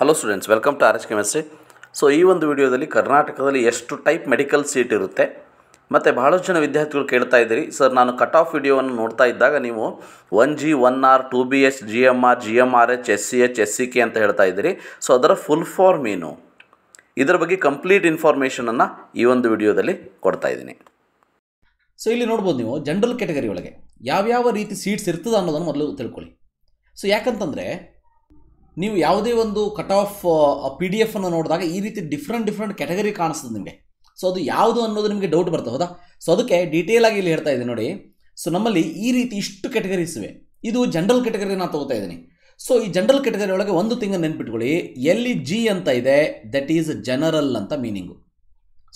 Hello students welcome to R H chemistry so ಈ ಒಂದು ವಿಡಿಯೋದಲ್ಲಿ ಕರ್ನಾಟಕದಲ್ಲಿ ಎಷ್ಟು ಟೈಪ್ ಮೆಡಿಕಲ್ ಸೀಟ್ ಇರುತ್ತೆ ಮತ್ತು ಬಹಳಷ್ಟು ಜನ ವಿದ್ಯಾರ್ಥಿಗಳು ಕೇಳ್ತಾ ಇದ್ದೀರಿ ಸರ್ ನಾನು ಕಟ್ ಆಫ್ ವಿಡಿಯೋವನ್ನು ನೋಡ್ತಾ ಇದ್ದಾಗ ನೀವು one G one R two B H G M R G M R H S C H S C K ಅಂತ ಹೇಳ್ತಾ ಇದ್ದೀರಿ ಸೊ ಅದರ ಫುಲ್ ಫಾರ್ಮ್ ಏನು ಇದರ ಬಗ್ಗೆ ಕಂಪ್ಲೀಟ್ ಇನ್ಫಾರ್ಮೇಷನನ್ನು ಈ ಒಂದು ವಿಡಿಯೋದಲ್ಲಿ ಕೊಡ್ತಾ ಇದ್ದೀನಿ ಸೊ ಇಲ್ಲಿ ನೋಡ್ಬೋದು ನೀವು ಜನರಲ್ ಕ್ಯಾಟಗರಿ ಒಳಗೆ ಯಾವ್ಯಾವ ರೀತಿ ಸೀಟ್ಸ್ ಇರ್ತದೆ ಅನ್ನೋದನ್ನು ಮೊದಲು ತಿಳ್ಕೊಳ್ಳಿ ಸೊ ಯಾಕಂತಂದರೆ ನೀವು ಯಾವುದೇ ಒಂದು ಕಟ್ ಆಫ್ ಪಿ ಡಿ ಎಫನ್ನು ನೋಡಿದಾಗ ಈ ರೀತಿ ಡಿಫ್ರೆಂಟ್ ಡಿಫ್ರೆಂಟ್ ಕ್ಯಾಟಗರಿ ಕಾಣಿಸ್ತದೆ ನಿಮಗೆ ಸೊ ಅದು ಯಾವುದು ಅನ್ನೋದು ನಿಮಗೆ ಡೌಟ್ ಬರ್ತದೆ ಹೌದಾ ಸೊ ಅದಕ್ಕೆ ಡೀಟೇಲ್ ಆಗಿ ಇಲ್ಲಿ ಹೇಳ್ತಾ ಇದ್ದೀನಿ ನೋಡಿ ಸೊ ನಮ್ಮಲ್ಲಿ ಈ ರೀತಿ ಇಷ್ಟು ಕ್ಯಾಟಗರೀಸ್ ಇವೆ ಇದು ಜನರಲ್ ಕ್ಯಾಟಗರಿ ನಾನು ತಗೋತಾ ಇದ್ದೀನಿ ಸೊ ಈ ಜನರಲ್ ಕ್ಯಾಟಗರಿ ಒಳಗೆ ಒಂದು ತಿಂಗಳು ನೆನ್ಪಿಟ್ಕೊಳ್ಳಿ ಎಲ್ಲಿ ಜಿ ಅಂತ ಇದೆ ದಟ್ ಈಸ್ ಜನರಲ್ ಅಂತ ಮೀನಿಂಗು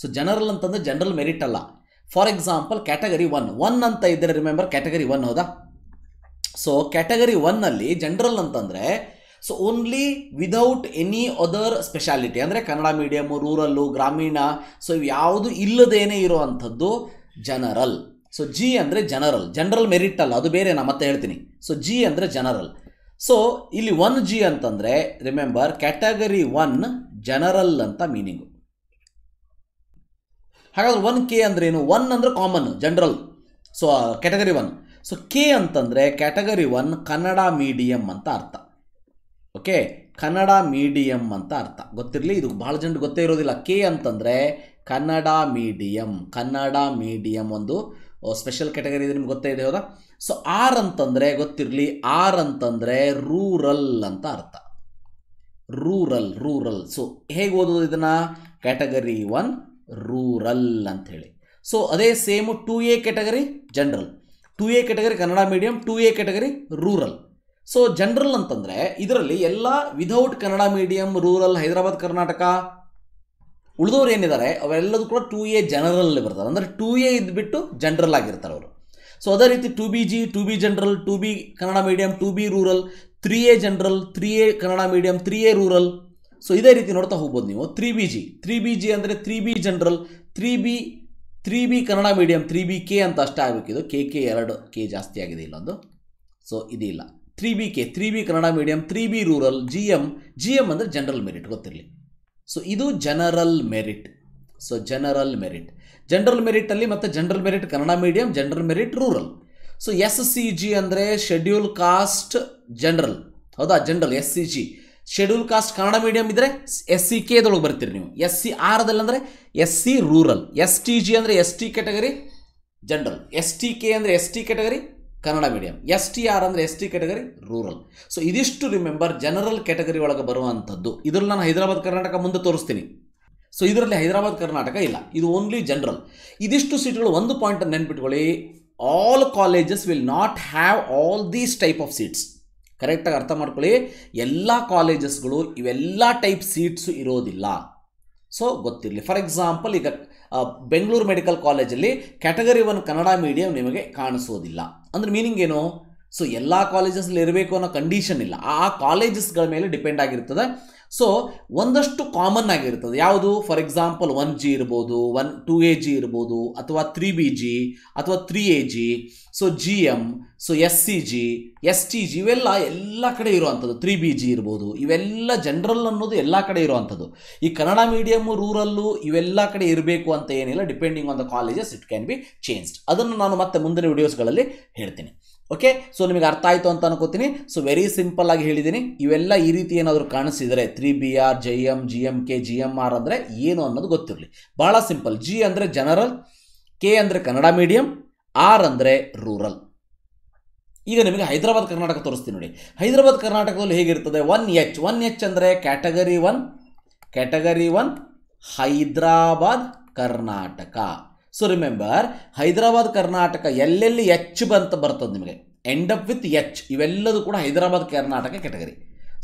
ಸೊ ಜನರಲ್ ಅಂತಂದರೆ ಜನರಲ್ ಮೆರಿಟ್ ಅಲ್ಲ for example category one one ಅಂತ ಇದ್ದರೆ ರಿಮೆಂಬರ್ ಕ್ಯಾಟಗರಿ ಒನ್ ಹೌದಾ ಸೊ ಕ್ಯಾಟಗರಿ ಒನ್ನಲ್ಲಿ ಜನರಲ್ ಅಂತಂದರೆ so only without any other speciality ಅಂದರೆ ಕನ್ನಡ ಮೀಡಿಯಮು ರೂರಲ್ಲು ಗ್ರಾಮೀಣ ಸೊ ಇವು ಯಾವುದು ಇಲ್ಲದೇನೆ ಇರುವಂಥದ್ದು ಜನರಲ್ ಸೊ ಜಿ ಅಂದರೆ ಜನರಲ್ ಜನರಲ್ ಮೆರಿಟ್ ಅಲ್ಲ ಅದು ಬೇರೆ ನಾನು ಮತ್ತೆ ಹೇಳ್ತೀನಿ ಸೊ ಜಿ ಅಂದರೆ ಜನರಲ್ ಸೊ ಇಲ್ಲಿ ಒನ್ ಜಿ ಅಂತಂದರೆ ರಿಮೆಂಬರ್ ಕ್ಯಾಟಗರಿ ಒನ್ ಜನರಲ್ ಅಂತ ಮೀನಿಂಗು ಹಾಗಾದ್ರೆ ಒನ್ ಕೆ ಅಂದರೆ ಏನು ಒನ್ ಅಂದರೆ common general so category one so K ಅಂತಂದರೆ ಕ್ಯಾಟಗರಿ ಒನ್ ಕನ್ನಡ ಮೀಡಿಯಮ್ ಅಂತ ಅರ್ಥ ಓಕೆ ಕನ್ನಡ ಮೀಡಿಯಂ ಅಂತ ಅರ್ಥ ಗೊತ್ತಿರಲಿ ಇದು ಭಾಳ ಜನ ಗೊತ್ತೇ ಇರೋದಿಲ್ಲ ಕೆ ಅಂತಂದರೆ ಕನ್ನಡ ಮೀಡಿಯಂ ಕನ್ನಡ ಮೀಡಿಯಂ ಒಂದು ಸ್ಪೆಷಲ್ ಕ್ಯಾಟಗರಿ ಇದೆ ನಿಮ್ಗೆ ಗೊತ್ತೇ ಇದೆ ಹೌದಾ ಸೊ ಆರ್ ಅಂತಂದರೆ ಗೊತ್ತಿರಲಿ ಆರ್ ಅಂತಂದರೆ ರೂರಲ್ ಅಂತ ಅರ್ಥ ರೂರಲ್ ರೂರಲ್ ಸೊ ಹೇಗೆ ಓದೋದು ಇದನ್ನು ಕ್ಯಾಟಗರಿ ಒನ್ ರೂರಲ್ ಅಂತ ಹೇಳಿ ಸೊ ಅದೇ same two A category general two A category Kannada medium two A category rural so general ಅಂತಂದರೆ ಇದರಲ್ಲಿ ಎಲ್ಲ without Kannada medium rural Hyderabad Karnataka ಉಳಿದವ್ರು ಏನಿದ್ದಾರೆ ಅವರೆಲ್ಲದೂ ಕೂಡ ಟೂ ಎ ಜನರಲಲ್ಲಿ ಬರ್ತಾರೆ ಅಂದರೆ ಟೂ ಎ ಇದ್ಬಿಟ್ಟು ಜನರಲ್ ಆಗಿರ್ತಾರೆ ಅವರು ಸೊ ಅದೇ ರೀತಿ two B G two B general two B Kannada medium two B rural three A general three A Kannada medium three A rural so ಇದೇ ರೀತಿ ನೋಡ್ತಾ ಹೋಗ್ಬೋದು ನೀವು three B G three B G ಅಂದರೆ three B general three B three B Kannada medium three B K ಅಂತ ಅಷ್ಟೇ ಆಗಬೇಕಿದು K K ಎರಡು ಕೆ ಜಾಸ್ತಿ ಆಗಿದೆ ಇಲ್ಲೊಂದು ಸೊ ಇದಿಲ್ಲ three B K three B Kannada medium three B rural G M G M ಅಂದರೆ ಜನರಲ್ ಮೆರಿಟ್ ಗೊತ್ತಿರಲಿ ಸೊ ಇದು general merit so general merit general ಮೆರಿಟಲ್ಲಿ ಮತ್ತು general merit Kannada medium general merit rural so S C G ಅಂದರೆ schedule caste general ಹೌದಾ general S C G schedule caste Kannada medium ಇದ್ದರೆ S C ಕೆದೊಳಗೆ ಬರ್ತೀರಿ ನೀವು ಎಸ್ ಸಿ ಆರ್ದಲ್ಲಿ ಅಂದರೆ S C rural S T G ಅಂದರೆ S T category general S T K ಅಂದರೆ S T category Kannada medium S T R ಅಂದರೆ S T category rural so ಇದಿಷ್ಟು ರಿಮೆಂಬರ್ ಜನರಲ್ ಕೆಟಗರಿ ಒಳಗೆ ಬರುವಂಥದ್ದು ಇದರಲ್ಲಿ ನಾನು ಹೈದರಾಬಾದ್ ಕರ್ನಾಟಕ ಮುಂದೆ ತೋರಿಸ್ತೀನಿ ಸೊ ಇದರಲ್ಲಿ ಹೈದರಾಬಾದ್ ಕರ್ನಾಟಕ ಇಲ್ಲ ಇದು ಓನ್ಲಿ ಜನರಲ್ ಇದಿಷ್ಟು ಸೀಟ್ಗಳು ಒಂದು ಪಾಯಿಂಟ್ ನೆನ್ಪಿಟ್ಕೊಳ್ಳಿ all colleges will not have all these type of seats ಕರೆಕ್ಟಾಗಿ ಅರ್ಥ ಮಾಡ್ಕೊಳ್ಳಿ ಎಲ್ಲ ಕಾಲೇಜಸ್ಗಳು ಇವೆಲ್ಲ ಟೈಪ್ ಸೀಟ್ಸು ಇರೋದಿಲ್ಲ ಸೊ ಗೊತ್ತಿರಲಿ ಫಾರ್ ಎಕ್ಸಾಂಪಲ್ ಈಗ ಬೆಂಗಳೂರು ಮೆಡಿಕಲ್ ಕಾಲೇಜಲ್ಲಿ ಕ್ಯಾಟಗರಿ ಒನ್ ಕನ್ನಡ ಮೀಡಿಯಂ ನಿಮಗೆ ಕಾಣಿಸೋದಿಲ್ಲ ಅಂದರೆ ಮೀನಿಂಗ್ ಏನು ಸೊ ಎಲ್ಲ ಕಾಲೇಜಸ್ಲಿ ಇರಬೇಕು ಅನ್ನೋ ಕಂಡೀಷನ್ ಇಲ್ಲ ಆ ಕಾಲೇಜಸ್ಗಳ ಮೇಲೆ ಡಿಪೆಂಡ್ ಆಗಿರ್ತದೆ ಸೊ ಒಂದಷ್ಟು ಕಾಮನ್ ಆಗಿರ್ತದೆ ಯಾವುದು ಫಾರ್ ಎಕ್ಸಾಂಪಲ್ ಒನ್ ಜಿ ಇರ್ಬೋದು ಒನ್ ಟೂ ಎ ಜಿ ಇರ್ಬೋದು ಅಥವಾ ತ್ರೀ ಬಿ ಜಿ ಅಥವಾ three A G so G M so S C G S T G ಇವೆಲ್ಲ ಎಲ್ಲ ಕಡೆ ಇರುವಂಥದ್ದು ತ್ರೀ ಬಿ ಜಿ ಇರ್ಬೋದು ಇವೆಲ್ಲ ಜನರಲ್ ಅನ್ನೋದು ಎಲ್ಲ ಕಡೆ ಇರುವಂಥದ್ದು ಈ ಕನ್ನಡ ಮೀಡಿಯಮ್ಮು ರೂರಲ್ಲು ಇವೆಲ್ಲ ಕಡೆ ಇರಬೇಕು ಅಂತ ಏನಿಲ್ಲ depending on the colleges it can be changed ಅದನ್ನು ನಾನು ಮತ್ತೆ ಮುಂದಿನ ವಿಡಿಯೋಸ್ಗಳಲ್ಲಿ ಹೇಳ್ತೀನಿ ಓಕೆ ಸೊ ನಿಮಗೆ ಅರ್ಥ ಆಯಿತು ಅಂತ ಅನ್ಕೋತೀನಿ ಸೊ ವೆರಿ ಸಿಂಪಲ್ ಆಗಿ ಹೇಳಿದ್ದೀನಿ ಇವೆಲ್ಲ ಈ ರೀತಿ ಏನಾದರೂ ಕಾಣಿಸಿದರೆ three B R J M G M K G M R ಅಂದರೆ ಏನು ಅನ್ನೋದು ಗೊತ್ತಿರಲಿ ಭಾಳ ಸಿಂಪಲ್ ಜಿ ಅಂದರೆ ಜನರಲ್ ಕೆ ಅಂದರೆ ಕನ್ನಡ ಮೀಡಿಯಂ ಆರ್ ಅಂದರೆ ರೂರಲ್ ಈಗ ನಿಮಗೆ ಹೈದರಾಬಾದ್ ಕರ್ನಾಟಕ ತೋರಿಸ್ತೀನಿ ನೋಡಿ ಹೈದರಾಬಾದ್ ಕರ್ನಾಟಕದಲ್ಲಿ ಹೇಗಿರ್ತದೆ ಒನ್ ಎಚ್ ಒನ್ ಎಚ್ ಅಂದರೆ category one category one Hyderabad Karnataka so remember Hyderabad Karnataka ಎಲ್ಲೆಲ್ಲಿ ಎಚ್ ಬಂತ ಬರ್ತದೆ ನಿಮಗೆ ಎಂಡ್ ಅಪ್ ವಿತ್ ಎಚ್ ಇವೆಲ್ಲದೂ ಕೂಡ Hyderabad Karnataka category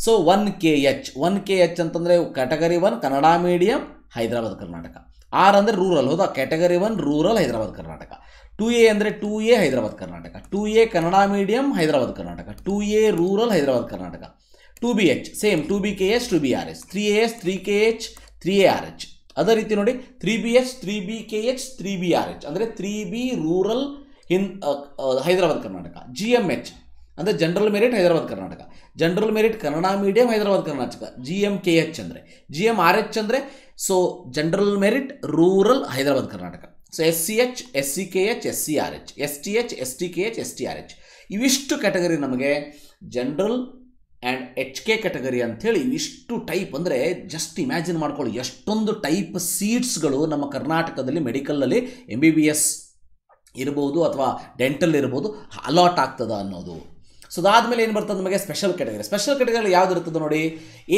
so one K H one K H ಅಂತಂದರೆ category one Kannada medium Hyderabad Karnataka R ಅಂದರೆ ರೂರಲ್ ಹೌದಾ category one rural Hyderabad Karnataka two A ಅಂದರೆ two A Hyderabad Karnataka two A Kannada medium Hyderabad Karnataka two A rural Hyderabad Karnataka two B H same two B K H two B R H three A S three K H three A R H ಅದೇ ರೀತಿ ನೋಡಿ three B H three B K H three B R H ಅಂದರೆ three B rural in Hyderabad Karnataka G M H ಅಂದರೆ general merit Hyderabad Karnataka general merit Kannada medium Hyderabad Karnataka G M K H ಅಂದರೆ G M R H ಅಂದರೆ so general merit rural Hyderabad Karnataka so S C H S C K H S C R H S T H S T K H S T R H ಇವಿಷ್ಟು category ನಮಗೆ general and H K category ಅಂಥೇಳಿ ಇಷ್ಟು type ಅಂದರೆ just imagine ಮಾಡ್ಕೊಳ್ಳಿ ಎಷ್ಟೊಂದು type ಸೀಟ್ಸ್ಗಳು ನಮ್ಮ ಕರ್ನಾಟಕದಲ್ಲಿ ಮೆಡಿಕಲ್ನಲ್ಲಿ ಎಮ್ ಬಿ ಬಿ ಎಸ್ ಇರ್ಬೋದು ಅಥವಾ ಡೆಂಟಲ್ ಇರ್ಬೋದು ಅಲಾಟ್ ಆಗ್ತದ ಅನ್ನೋದು ಸೊ ಅದಾದಮೇಲೆ ಏನು ಬರ್ತದೆ ನಮಗೆ ಸ್ಪೆಷಲ್ ಕೆಟಗರಿ ಸ್ಪೆಷಲ್ ಕೆಟಗರಿ ಯಾವ್ದು ಇರ್ತದೆ ನೋಡಿ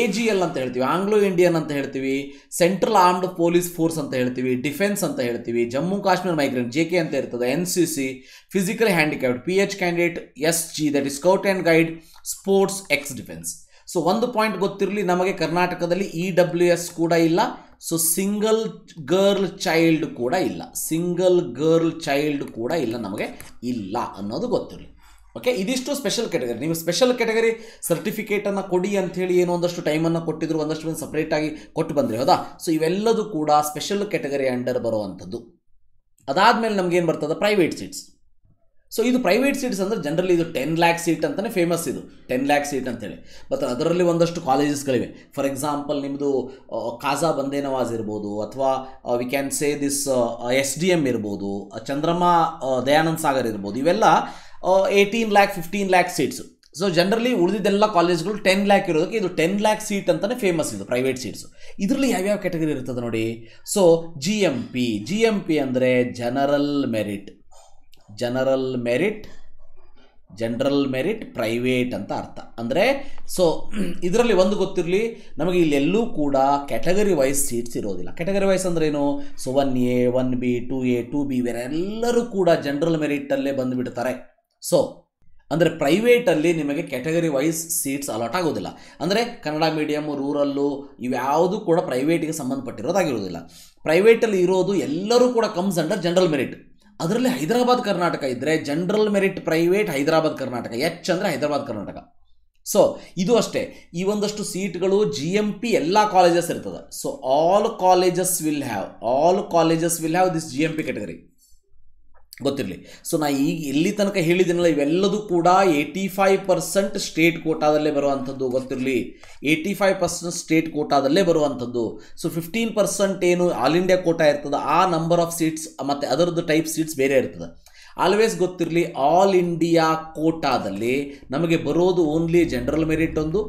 ಎ ಜಿ ಎಲ್ ಅಂತ ಹೇಳ್ತೀವಿ ಆಂಗ್ಲೋ ಇಂಡಿಯನ್ ಅಂತ ಹೇಳ್ತೀವಿ ಸೆಂಟ್ರಲ್ ಆರ್ಮ್ಡ್ ಪೊಲೀಸ್ ಫೋರ್ಸ್ ಅಂತ ಹೇಳ್ತೀವಿ ಡಿಫೆನ್ಸ್ ಅಂತ ಹೇಳ್ತೀವಿ Jammu Kashmir migrant J K ಅಂತ ಇರ್ತದೆ N C C physical handicapped P H candidate S G that is scout and guide sports ex defence so ಒಂದು ಪಾಯಿಂಟ್ ಗೊತ್ತಿರಲಿ ನಮಗೆ ಕರ್ನಾಟಕದಲ್ಲಿ ಇ ಡಬ್ಲ್ಯೂ ಎಸ್ ಕೂಡ ಇಲ್ಲ ಸೊ ಸಿಂಗಲ್ ಗರ್ಲ್ ಚೈಲ್ಡ್ ಕೂಡ ಇಲ್ಲ ಸಿಂಗಲ್ ಗರ್ಲ್ ಚೈಲ್ಡ್ ಕೂಡ ಇಲ್ಲ ನಮಗೆ ಇಲ್ಲ ಅನ್ನೋದು ಗೊತ್ತಿರಲಿ ಓಕೆ ಇದಿಷ್ಟು ಸ್ಪೆಷಲ್ ಕೆಟಗರಿ ನೀವು ಸ್ಪೆಷಲ್ ಕೆಟಗರಿ ಸರ್ಟಿಫಿಕೇಟನ್ನು ಕೊಡಿ ಅಂಥೇಳಿ ಏನೋ ಒಂದಷ್ಟು ಟೈಮನ್ನು ಕೊಟ್ಟಿದ್ರು ಒಂದಷ್ಟು ಸಪ್ರೇಟಾಗಿ ಕೊಟ್ಟು ಬಂದರೆ ಹೌದಾ ಸೊ ಇವೆಲ್ಲದೂ ಕೂಡ ಸ್ಪೆಷಲ್ ಕೆಟಗರಿ ಅಂಡರ್ ಬರುವಂಥದ್ದು ಅದಾದಮೇಲೆ ಏನು ಬರ್ತದೆ ಪ್ರೈವೇಟ್ ಸೀಟ್ಸ್ ಸೊ ಇದು ಪ್ರೈವೇಟ್ ಸೀಟ್ಸ್ ಅಂದರೆ ಜನರಲಿ ಇದು ಟೆನ್ ಲ್ಯಾಕ್ ಸೀಟ್ ಅಂತಲೇ ಫೇಮಸ್ ಇದು ಟೆನ್ ಲ್ಯಾಕ್ ಸೀಟ್ ಅಂತೇಳಿ ಬಟ್ ಅದರಲ್ಲಿ ಒಂದಷ್ಟು ಕಾಲೇಜಸ್ಗಳಿವೆ ಫಾರ್ ಎಕ್ಸಾಂಪಲ್ ನಿಮ್ಮದು ಕಾಜಾ ಬಂದೇನವಾಜ್ ಇರ್ಬೋದು ಅಥವಾ we can say this S D M ಇರ್ಬೋದು ಚಂದ್ರಮ್ಮ ದಯಾನಂದ್ ಸಾಗರ್ ಇರ್ಬೋದು ಇವೆಲ್ಲ eighteen lakh fifteen lakh seats so generally ಉಳಿದಿದ್ದೆಲ್ಲ ಕಾಲೇಜ್ಗಳು ಟೆನ್ ಲ್ಯಾಕ್ ಇರೋದಕ್ಕೆ ಇದು ಟೆನ್ ಲ್ಯಾಕ್ ಸೀಟ್ ಅಂತಲೇ ಫೇಮಸ್ ಇದು ಪ್ರೈವೇಟ್ ಸೀಟ್ಸು ಇದರಲ್ಲಿ ಯಾವ್ಯಾವ ಕ್ಯಾಟಗರಿ ಇರ್ತದೆ ನೋಡಿ so G M P G M P ಅಂದರೆ general merit general merit general merit private ಅಂತ ಅರ್ಥ ಅಂದರೆ ಸೊ ಇದರಲ್ಲಿ ಒಂದು ಗೊತ್ತಿರಲಿ ನಮಗೆ ಇಲ್ಲೆಲ್ಲೂ ಕೂಡ ಕ್ಯಾಟಗರಿ ವೈಸ್ ಸೀಟ್ಸ್ ಇರೋದಿಲ್ಲ ಕ್ಯಾಟಗರಿ ವೈಸ್ ಏನು so one A one B two A two B ಇವರೆಲ್ಲರೂ ಕೂಡ ಜನರಲ್ ಮೆರಿಟಲ್ಲೇ ಬಂದುಬಿಡ್ತಾರೆ ಸೊ ಅಂದರೆ ಪ್ರೈವೇಟಲ್ಲಿ ನಿಮಗೆ ಕ್ಯಾಟಗರಿ ವೈಸ್ ಸೀಟ್ಸ್ ಅಲಾಟ್ ಆಗೋದಿಲ್ಲ ಅಂದರೆ ಕನ್ನಡ ಮೀಡಿಯಮ್ಮು ರೂರಲ್ಲು ಇವ್ಯಾವುದೂ ಕೂಡ ಪ್ರೈವೇಟಿಗೆ ಸಂಬಂಧಪಟ್ಟಿರೋದಾಗಿರೋದಿಲ್ಲ ಪ್ರೈವೇಟಲ್ಲಿ ಇರೋದು ಎಲ್ಲರೂ ಕೂಡ ಕಮ್ಸ್ ಅಂಡರ್ ಜನರಲ್ ಮೆರಿಟ್ ಅದರಲ್ಲಿ ಹೈದರಾಬಾದ್ ಕರ್ನಾಟಕ ಇದ್ದರೆ general merit private Hyderabad Karnataka H ಅಂದರೆ ಹೈದರಾಬಾದ್ ಕರ್ನಾಟಕ ಸೊ ಇದು ಅಷ್ಟೇ ಈ ಒಂದಷ್ಟು ಸೀಟ್ಗಳು ಜಿ ಎಮ್ ಪಿ ಎಲ್ಲ ಕಾಲೇಜಸ್ ಇರ್ತದೆ so all colleges will have all colleges will have this G M P category ಗೊತ್ತಿರಲಿ ಸೊ ನಾ ಈಗ ಎಲ್ಲಿ ತನಕ ಹೇಳಿದ್ದೀನಲ್ಲ ಇವೆಲ್ಲದೂ ಕೂಡ ಏಯ್ಟಿ ಫೈವ್ ಪರ್ಸೆಂಟ್ ಸ್ಟೇಟ್ ಕೋಟಾದಲ್ಲೇ ಬರುವಂಥದ್ದು ಗೊತ್ತಿರಲಿ ಏಯ್ಟಿ ಫೈವ್ ಪರ್ಸೆಂಟ್ ಸ್ಟೇಟ್ ಕೋಟಾದಲ್ಲೇ ಬರುವಂಥದ್ದು ಸೊ ಫಿಫ್ಟೀನ್ ಪರ್ಸೆಂಟ್ ಏನು ಆಲ್ ಇಂಡಿಯಾ ಕೋಟಾ ಇರ್ತದೆ ಆ ನಂಬರ್ ಆಫ್ ಸೀಟ್ಸ್ ಮತ್ತು ಅದರದ್ದು ಟೈಪ್ ಸೀಟ್ಸ್ ಬೇರೆ ಇರ್ತದೆ ಆಲ್ವೇಸ್ ಗೊತ್ತಿರಲಿ ಆಲ್ ಇಂಡಿಯಾ ಕೋಟಾದಲ್ಲಿ ನಮಗೆ ಬರೋದು ಓನ್ಲಿ ಜನರಲ್ ಮೆರಿಟ್ ಒಂದು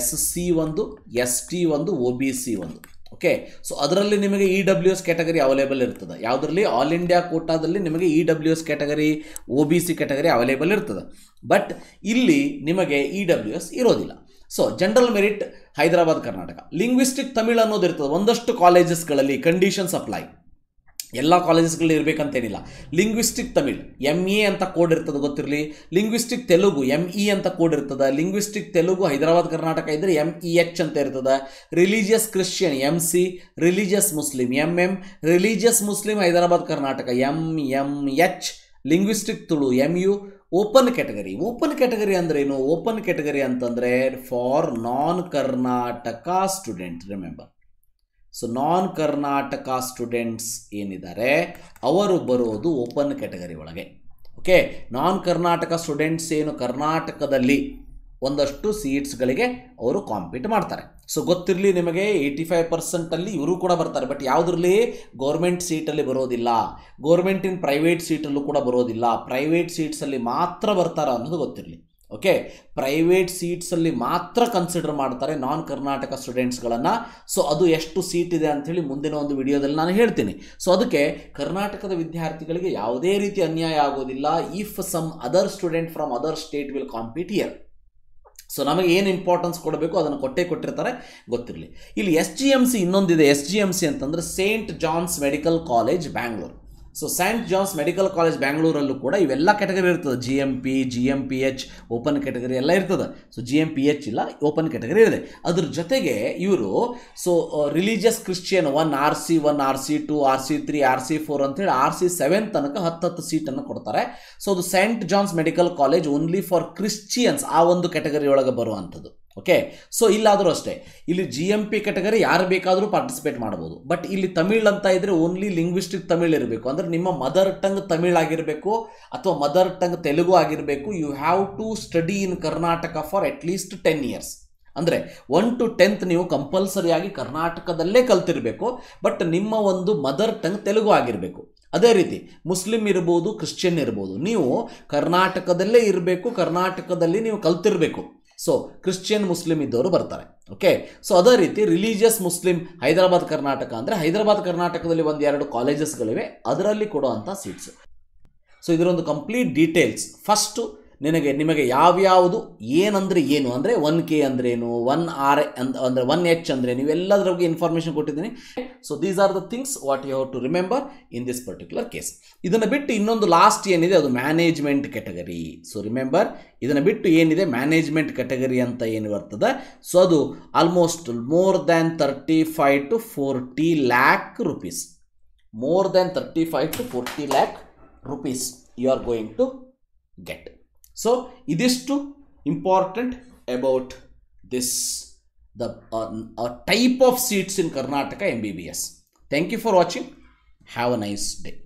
ಎಸ್ ಸಿ ಒಂದು ಎಸ್ ಟಿ ಒಂದು ಒ ಬಿ ಸಿ ಒಂದು ಓಕೆ ಸೊ ಅದರಲ್ಲಿ ನಿಮಗೆ E W S category available ಇರ್ತದೆ ಯಾವುದರಲ್ಲಿ ಆಲ್ ಇಂಡಿಯಾ ಕೋಟಾದಲ್ಲಿ ನಿಮಗೆ E W S category O B C category available ಇರ್ತದೆ ಬಟ್ ಇಲ್ಲಿ ನಿಮಗೆ ಇ ಡಬ್ಲ್ಯೂ ಎಸ್ ಇರೋದಿಲ್ಲ so general merit Hyderabad Karnataka linguistic Tamil ಅನ್ನೋದು ಇರ್ತದೆ ಒಂದಷ್ಟು ಕಾಲೇಜಸ್ಗಳಲ್ಲಿ ಕಂಡೀಷನ್ಸ್ ಅಪ್ಲೈ ಎಲ್ಲ ಕಾಲೇಜಸ್ಗಳಲ್ಲಿ ಇರಬೇಕಂತೇನಿಲ್ಲ ಲಿಂಗ್ವಿಸ್ಟಿಕ್ ತಮಿಳ್ ಎಮ್ ಎ ಅಂತ ಕೋಡ್ ಇರ್ತದೆ ಗೊತ್ತಿರಲಿ ಲಿಂಗ್ವಿಸ್ಟಿಕ್ ತೆಲುಗು ಎಮ್ ಇ ಅಂತ ಕೋಡ್ ಇರ್ತದೆ ಲಿಂಗ್ವಿಸ್ಟಿಕ್ ತೆಲುಗು ಹೈದರಾಬಾದ್ ಕರ್ನಾಟಕ ಇದ್ರೆ ಎಮ್ ಇ ಎಚ್ ಅಂತ ಇರ್ತದೆ religious Christian M C religious Muslim M M religious Muslim Hyderabad Karnataka M M H linguistic Tulu M U open category open category ಅಂದ್ರೆ ಏನು ಓಪನ್ ಕ್ಯಾಟಗರಿ ಅಂತಂದರೆ for non Karnataka student remember so non Karnataka students ಏನಿದ್ದಾರೆ ಅವರು ಬರೋದು open category ಒಳಗೆ okay non Karnataka students ಏನು ಕರ್ನಾಟಕದಲ್ಲಿ ಒಂದಷ್ಟು ಸೀಟ್ಸ್ಗಳಿಗೆ ಅವರು ಕಾಂಪೀಟ್ ಮಾಡ್ತಾರೆ ಸೊ ಗೊತ್ತಿರಲಿ ನಿಮಗೆ ಏಯ್ಟಿ ಫೈವ್ ಪರ್ಸೆಂಟಲ್ಲಿ ಇವರು ಕೂಡ ಬರ್ತಾರೆ ಬಟ್ ಯಾವುದ್ರಲ್ಲಿ ಗೌರ್ಮೆಂಟ್ ಸೀಟಲ್ಲಿ ಬರೋದಿಲ್ಲ ಗೌರ್ಮೆಂಟಿನ ಪ್ರೈವೇಟ್ ಸೀಟಲ್ಲೂ ಕೂಡ ಬರೋದಿಲ್ಲ ಪ್ರೈವೇಟ್ ಸೀಟ್ಸಲ್ಲಿ ಮಾತ್ರ ಬರ್ತಾರೆ ಅನ್ನೋದು ಗೊತ್ತಿರಲಿ ಓಕೆ ಪ್ರೈವೇಟ್ ಸೀಟ್ಸಲ್ಲಿ ಮಾತ್ರ ಕನ್ಸಿಡರ್ ಮಾಡ್ತಾರೆ ನಾನ್ ಕರ್ನಾಟಕ ಸ್ಟೂಡೆಂಟ್ಸ್ಗಳನ್ನು ಸೊ ಅದು ಎಷ್ಟು ಸೀಟ್ ಇದೆ ಹೇಳಿ ಮುಂದಿನ ಒಂದು ವಿಡಿಯೋದಲ್ಲಿ ನಾನು ಹೇಳ್ತೀನಿ ಸೊ ಅದಕ್ಕೆ ಕರ್ನಾಟಕದ ವಿದ್ಯಾರ್ಥಿಗಳಿಗೆ ಯಾವುದೇ ರೀತಿ ಅನ್ಯಾಯ ಆಗೋದಿಲ್ಲ if some other student from other state will compete here so ನಮಗೆ ಏನು ಇಂಪಾರ್ಟೆನ್ಸ್ ಕೊಡಬೇಕು ಅದನ್ನು ಕೊಟ್ಟೇ ಕೊಟ್ಟಿರ್ತಾರೆ ಗೊತ್ತಿರಲಿ ಇಲ್ಲಿ ಎಸ್ ಜಿ ಎಮ್ ಸಿ ಇನ್ನೊಂದಿದೆ ಎಸ್ ಜಿ ಎಮ್ ಸಿ ಅಂತಂದರೆ Saint John's Medical College Bangalore so Saint John's Medical College ಬ್ಯಾಂಗ್ಳೂರಲ್ಲೂ ಕೂಡ ಇವೆಲ್ಲ ಕೆಟಗರಿ ಇರ್ತದೆ G M P G M P H open category ಎಲ್ಲ ಇರ್ತದೆ so G M P H ಇಲ್ಲ open category ಇದೆ ಅದ್ರ ಜೊತೆಗೆ ಇವರು so religious Christian one R C one R C two R C three R C four ಅಂತೇಳಿ R C seven ತನಕ ಹತ್ತು ಹತ್ತು ಸೀಟನ್ನು ಕೊಡ್ತಾರೆ ಸೊ ಅದು Saint John's Medical College only for Christians ಆ ಒಂದು ಕೆಟಗರಿ ಒಳಗೆ ಬರುವಂಥದ್ದು ಓಕೆ ಸೊ ಇಲ್ಲಾದರೂ ಅಷ್ಟೇ ಇಲ್ಲಿ ಜಿ ಎಂ ಪಿ ಕ್ಯಾಟಗರಿ ಯಾರು ಬೇಕಾದರೂ ಪಾರ್ಟಿಸಿಪೇಟ್ ಮಾಡ್ಬೋದು ಬಟ್ ಇಲ್ಲಿ ತಮಿಳ್ ಅಂತ ಇದ್ದರೆ ಓನ್ಲಿ ಲಿಂಗ್ವಿಸ್ಟಿಕ್ ತಮಿಳ್ ಇರಬೇಕು ಅಂದರೆ ನಿಮ್ಮ ಮದರ್ ಟಂಗ್ ತಮಿಳ್ ಆಗಿರಬೇಕು ಅಥವಾ ಮದರ್ ಟಂಗ್ ತೆಲುಗು ಆಗಿರಬೇಕು you have to study in Karnataka for at least ten years ಅಂದರೆ ಒನ್ ಟು ಟೆಂತ್ ನೀವು ಕಂಪಲ್ಸರಿಯಾಗಿ ಕರ್ನಾಟಕದಲ್ಲೇ ಕಲ್ತಿರಬೇಕು ಬಟ್ ನಿಮ್ಮ ಒಂದು ಮದರ್ ಟಂಗ್ ತೆಲುಗು ಆಗಿರಬೇಕು ಅದೇ ರೀತಿ ಮುಸ್ಲಿಂ ಇರ್ಬೋದು ಕ್ರಿಶ್ಚಿಯನ್ ಇರ್ಬೋದು ನೀವು ಕರ್ನಾಟಕದಲ್ಲೇ ಇರಬೇಕು ಕರ್ನಾಟಕದಲ್ಲಿ ನೀವು ಕಲ್ತಿರಬೇಕು ಸೊ ಕ್ರಿಶ್ಚಿಯನ್ ಮುಸ್ಲಿಂ ಇದ್ದವರು ಬರ್ತಾರೆ ಓಕೆ ಸೊ ಅದೇ ರೀತಿ ರಿಲೀಜಿಯಸ್ ಮುಸ್ಲಿಂ ಹೈದರಾಬಾದ್ ಕರ್ನಾಟಕ ಅಂದರೆ ಹೈದರಾಬಾದ್ ಕರ್ನಾಟಕದಲ್ಲಿ ಒಂದು ಎರಡು ಕಾಲೇಜಸ್ಗಳಿವೆ ಅದರಲ್ಲಿ ಕೊಡುವಂಥ ಸೀಟ್ಸ್ ಸೊ ಇದರೊಂದು ಕಂಪ್ಲೀಟ್ ಡೀಟೇಲ್ಸ್ ಫಸ್ಟು ನಿನಗೆ ನಿಮಗೆ ಯಾವ್ಯಾವುದು ಏನಂದರೆ ಏನು ಅಂದರೆ ಒನ್ ಕೆ ಅಂದರೆ ಏನು ಒನ್ ಆರ್ ಅಂದ ಅಂದರೆ ಒನ್ ಎಚ್ ಅಂದರೆ ನೀವು ಬಗ್ಗೆ ಇನ್ಫಾರ್ಮೇಷನ್ ಕೊಟ್ಟಿದ್ದೀನಿ so these are the things what you have to remember in this particular case ಇದನ್ನು ಬಿಟ್ಟು ಇನ್ನೊಂದು ಲಾಸ್ಟ್ ಏನಿದೆ ಅದು ಮ್ಯಾನೇಜ್ಮೆಂಟ್ ಕೆಟಗರಿ ಸೊ ರಿಮೆಂಬರ್ ಇದನ್ನು ಬಿಟ್ಟು ಏನಿದೆ ಮ್ಯಾನೇಜ್ಮೆಂಟ್ ಕೆಟಗರಿ ಅಂತ ಏನು ಬರ್ತದೆ ಸೊ ಅದು almost more than thirty five to forty lakh rupees more than thirty five to forty lakh rupees you are going to get So it is too important about this the uh, a type of seats in Karnataka MBBS. Thank you for watching. Have a nice day.